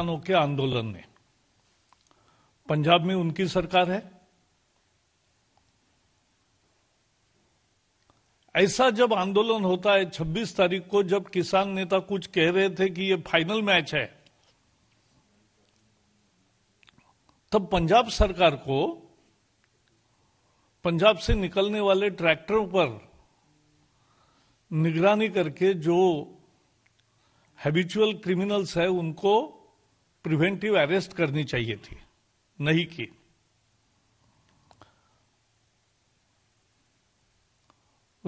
किसानों के आंदोलन ने पंजाब में उनकी सरकार है ऐसा जब आंदोलन होता है 26 तारीख को जब किसान नेता कुछ कह रहे थे कि ये फाइनल मैच है तब पंजाब सरकार को पंजाब से निकलने वाले ट्रैक्टरों पर निगरानी करके जो हैबिचुअल क्रिमिनल्स है उनको प्रिवेंटिव अरेस्ट करनी चाहिए थी नहीं की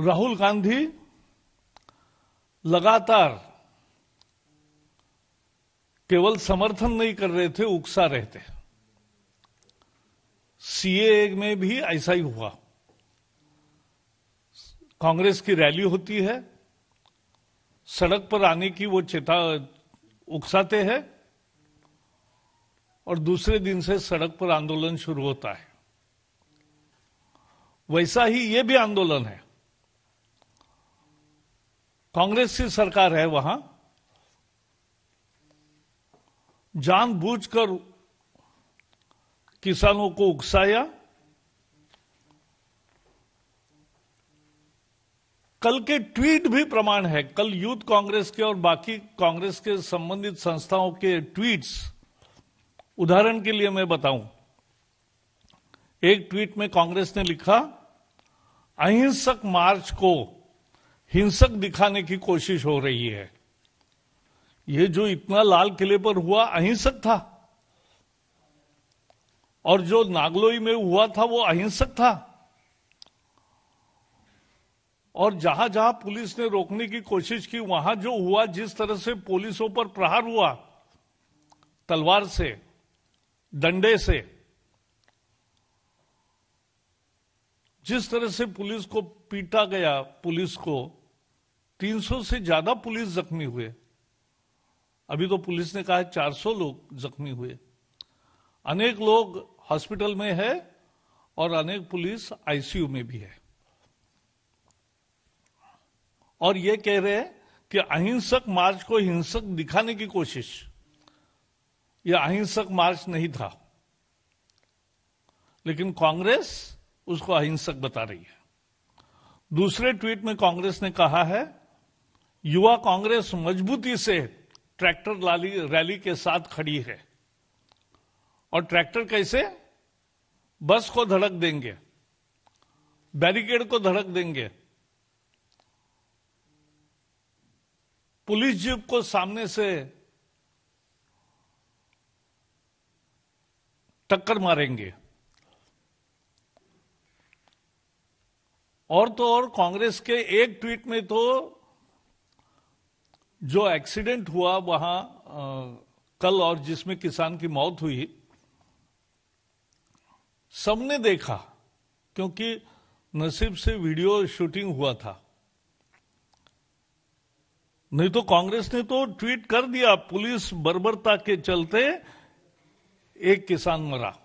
राहुल गांधी लगातार केवल समर्थन नहीं कर रहे थे उकसा रहे थे सीए में भी ऐसा ही हुआ कांग्रेस की रैली होती है सड़क पर आने की वो चेता उकसाते हैं और दूसरे दिन से सड़क पर आंदोलन शुरू होता है वैसा ही ये भी आंदोलन है कांग्रेस की सरकार है वहां जानबूझकर किसानों को उकसाया कल के ट्वीट भी प्रमाण है कल यूथ कांग्रेस के और बाकी कांग्रेस के संबंधित संस्थाओं के ट्वीट्स उदाहरण के लिए मैं बताऊं एक ट्वीट में कांग्रेस ने लिखा अहिंसक मार्च को हिंसक दिखाने की कोशिश हो रही है यह जो इतना लाल किले पर हुआ अहिंसक था और जो नागलोई में हुआ था वो अहिंसक था और जहां जहां पुलिस ने रोकने की कोशिश की वहां जो हुआ जिस तरह से पुलिसों पर प्रहार हुआ तलवार से डंडे से जिस तरह से पुलिस को पीटा गया पुलिस को 300 से ज्यादा पुलिस जख्मी हुए अभी तो पुलिस ने कहा है 400 लोग जख्मी हुए अनेक लोग हॉस्पिटल में है और अनेक पुलिस आईसीयू में भी है और ये कह रहे हैं कि अहिंसक मार्च को हिंसक दिखाने की कोशिश यह अहिंसक मार्च नहीं था लेकिन कांग्रेस उसको अहिंसक बता रही है दूसरे ट्वीट में कांग्रेस ने कहा है युवा कांग्रेस मजबूती से ट्रैक्टर लाली रैली के साथ खड़ी है और ट्रैक्टर कैसे बस को धड़क देंगे बैरिकेड को धड़क देंगे पुलिस जीप को सामने से टक्कर मारेंगे और तो और कांग्रेस के एक ट्वीट में तो जो एक्सीडेंट हुआ वहां आ, कल और जिसमें किसान की मौत हुई सबने देखा क्योंकि नसीब से वीडियो शूटिंग हुआ था नहीं तो कांग्रेस ने तो ट्वीट कर दिया पुलिस बर्बरता के चलते एक किसान मरा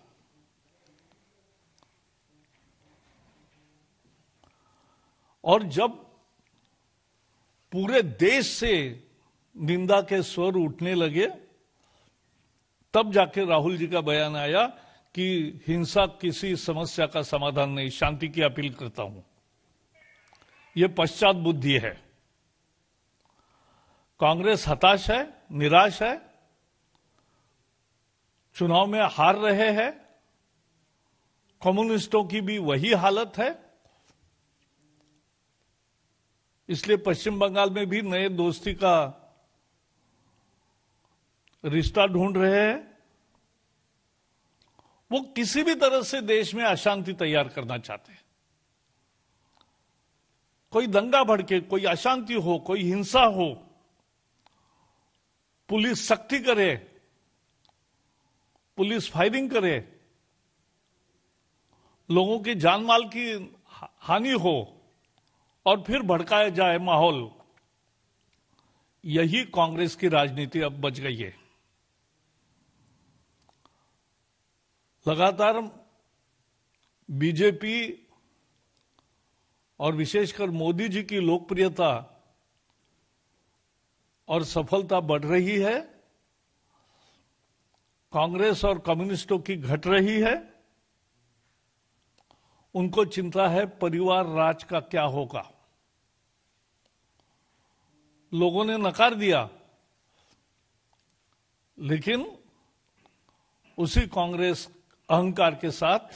और जब पूरे देश से निंदा के स्वर उठने लगे तब जाके राहुल जी का बयान आया कि हिंसा किसी समस्या का समाधान नहीं शांति की अपील करता हूं यह पश्चात बुद्धि है कांग्रेस हताश है निराश है चुनाव में हार रहे हैं कम्युनिस्टों की भी वही हालत है इसलिए पश्चिम बंगाल में भी नए दोस्ती का रिश्ता ढूंढ रहे हैं वो किसी भी तरह से देश में अशांति तैयार करना चाहते हैं कोई दंगा भड़के कोई अशांति हो कोई हिंसा हो पुलिस सख्ती करे पुलिस फायरिंग करे लोगों की जान माल की हानि हो और फिर भड़काया जाए माहौल यही कांग्रेस की राजनीति अब बच गई है लगातार बीजेपी और विशेषकर मोदी जी की लोकप्रियता और सफलता बढ़ रही है कांग्रेस और कम्युनिस्टों की घट रही है उनको चिंता है परिवार राज का क्या होगा लोगों ने नकार दिया लेकिन उसी कांग्रेस अहंकार के साथ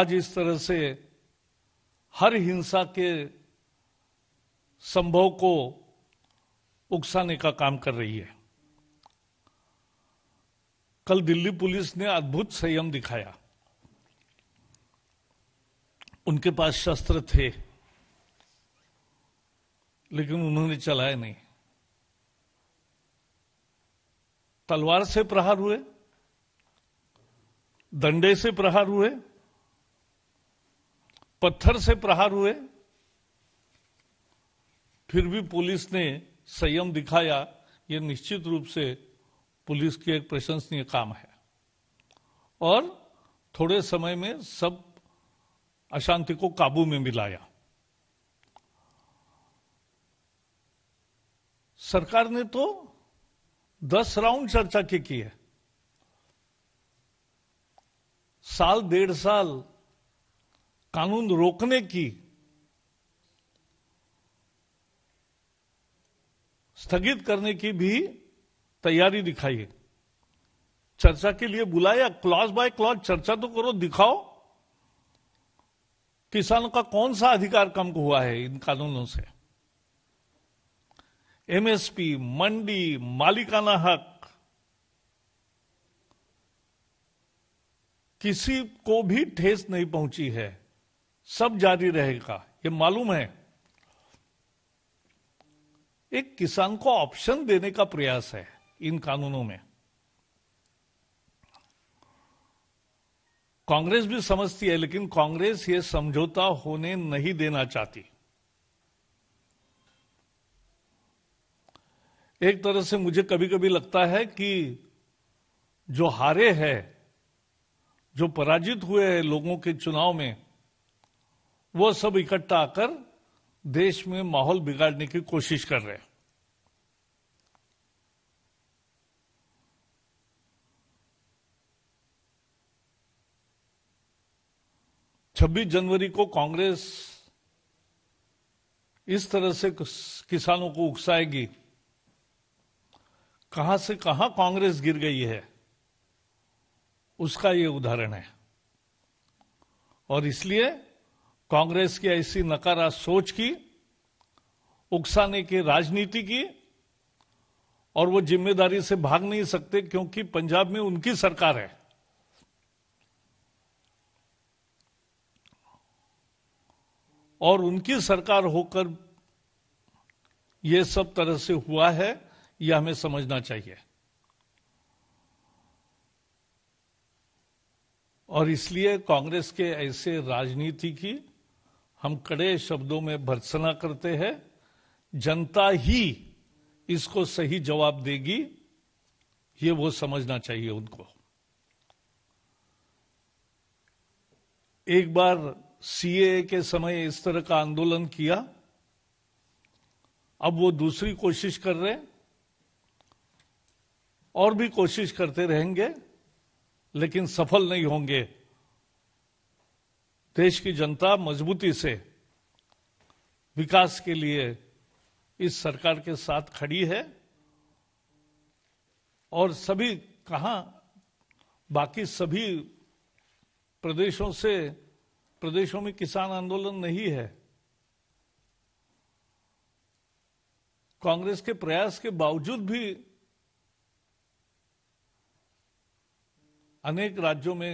आज इस तरह से हर हिंसा के संभव को उकसाने का काम कर रही है कल दिल्ली पुलिस ने अद्भुत संयम दिखाया उनके पास शस्त्र थे लेकिन उन्होंने चलाए नहीं तलवार से प्रहार हुए दंडे से प्रहार हुए पत्थर से प्रहार हुए फिर भी पुलिस ने संयम दिखाया ये निश्चित रूप से पुलिस की एक प्रशंसनीय काम है और थोड़े समय में सब अशांति को काबू में मिलाया सरकार ने तो दस राउंड चर्चा की की है साल डेढ़ साल कानून रोकने की स्थगित करने की भी तैयारी दिखाइए चर्चा के लिए बुलाया क्लॉज बाय क्लॉज चर्चा तो करो दिखाओ किसानों का कौन सा अधिकार कम हुआ है इन कानूनों से एमएसपी मंडी मालिकाना हक किसी को भी ठेस नहीं पहुंची है सब जारी रहेगा ये मालूम है एक किसान को ऑप्शन देने का प्रयास है इन कानूनों में कांग्रेस भी समझती है लेकिन कांग्रेस ये समझौता होने नहीं देना चाहती एक तरह से मुझे कभी कभी लगता है कि जो हारे हैं जो पराजित हुए हैं लोगों के चुनाव में वो सब इकट्ठा आकर देश में माहौल बिगाड़ने की कोशिश कर रहे हैं 26 जनवरी को कांग्रेस इस तरह से किसानों को उकसाएगी कहां से कहां कांग्रेस गिर गई है उसका ये उदाहरण है और इसलिए कांग्रेस की ऐसी नकारा सोच की उकसाने की राजनीति की और वो जिम्मेदारी से भाग नहीं सकते क्योंकि पंजाब में उनकी सरकार है और उनकी सरकार होकर यह सब तरह से हुआ है यह हमें समझना चाहिए और इसलिए कांग्रेस के ऐसे राजनीति की हम कड़े शब्दों में भर्सना करते हैं जनता ही इसको सही जवाब देगी ये वो समझना चाहिए उनको एक बार सीए के समय इस तरह का आंदोलन किया अब वो दूसरी कोशिश कर रहे और भी कोशिश करते रहेंगे लेकिन सफल नहीं होंगे देश की जनता मजबूती से विकास के लिए इस सरकार के साथ खड़ी है और सभी कहा बाकी सभी प्रदेशों से प्रदेशों में किसान आंदोलन नहीं है कांग्रेस के प्रयास के बावजूद भी अनेक राज्यों में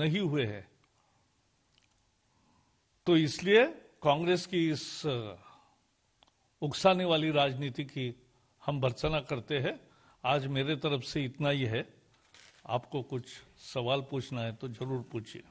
नहीं हुए हैं तो इसलिए कांग्रेस की इस उकसाने वाली राजनीति की हम भर्सना करते हैं आज मेरे तरफ से इतना ही है आपको कुछ सवाल पूछना है तो जरूर पूछिए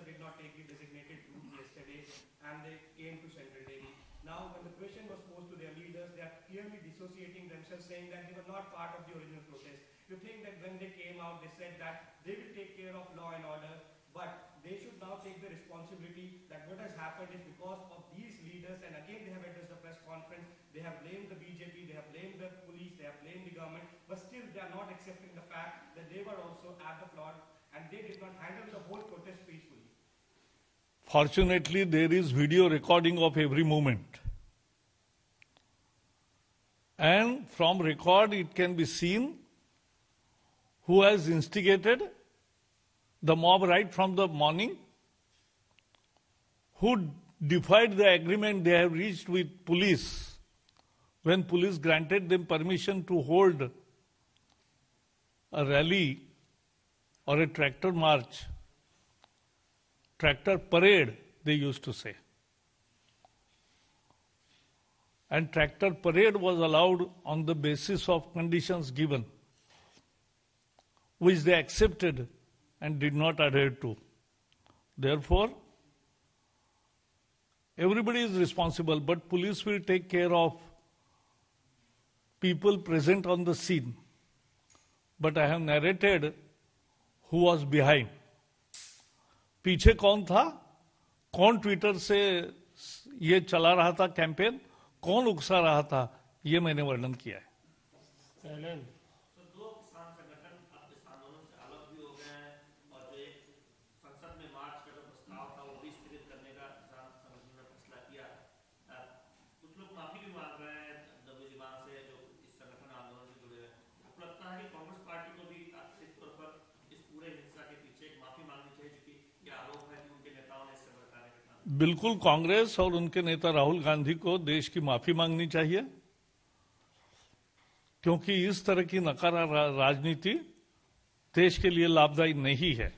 did not take the designated route yesterday and they came to Central Delhi. Now when the question was posed to their leaders, they are clearly dissociating themselves saying that they were not part of the original protest. You think that when they came out, they said that they will take care of law and order, but they should now take the responsibility that what has happened is because of these leaders, and again they have addressed the press conference, they have blamed the BJP, they have blamed the police, they have blamed the government, but still they are not accepting the fact that they were also at the plot and they did not handle the whole Fortunately, there is video recording of every moment. And from record, it can be seen who has instigated the mob right from the morning, who defied the agreement they have reached with police when police granted them permission to hold a rally or a tractor march tractor parade, they used to say. And tractor parade was allowed on the basis of conditions given, which they accepted and did not adhere to. Therefore, everybody is responsible, but police will take care of people present on the scene. But I have narrated who was behind. पीछे कौन था कौन Twitter से ये चला रहा था campaign कौन उकसा रहा था ये मैंने वर्णन किया है बिल्कुल कांग्रेस और उनके नेता राहुल गांधी को देश की माफी मांगनी चाहिए क्योंकि इस तरह की नकारा राजनीति देश के लिए लाभदायी नहीं है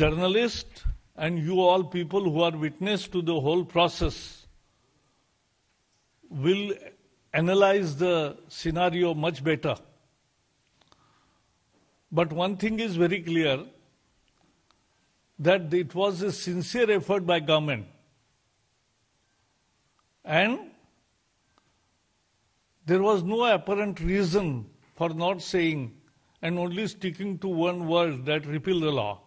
journalists and you all people who are witness to the whole process will analyze the scenario much better. But one thing is very clear that it was a sincere effort by government. And there was no apparent reason for not saying and only sticking to one word that repeal the law.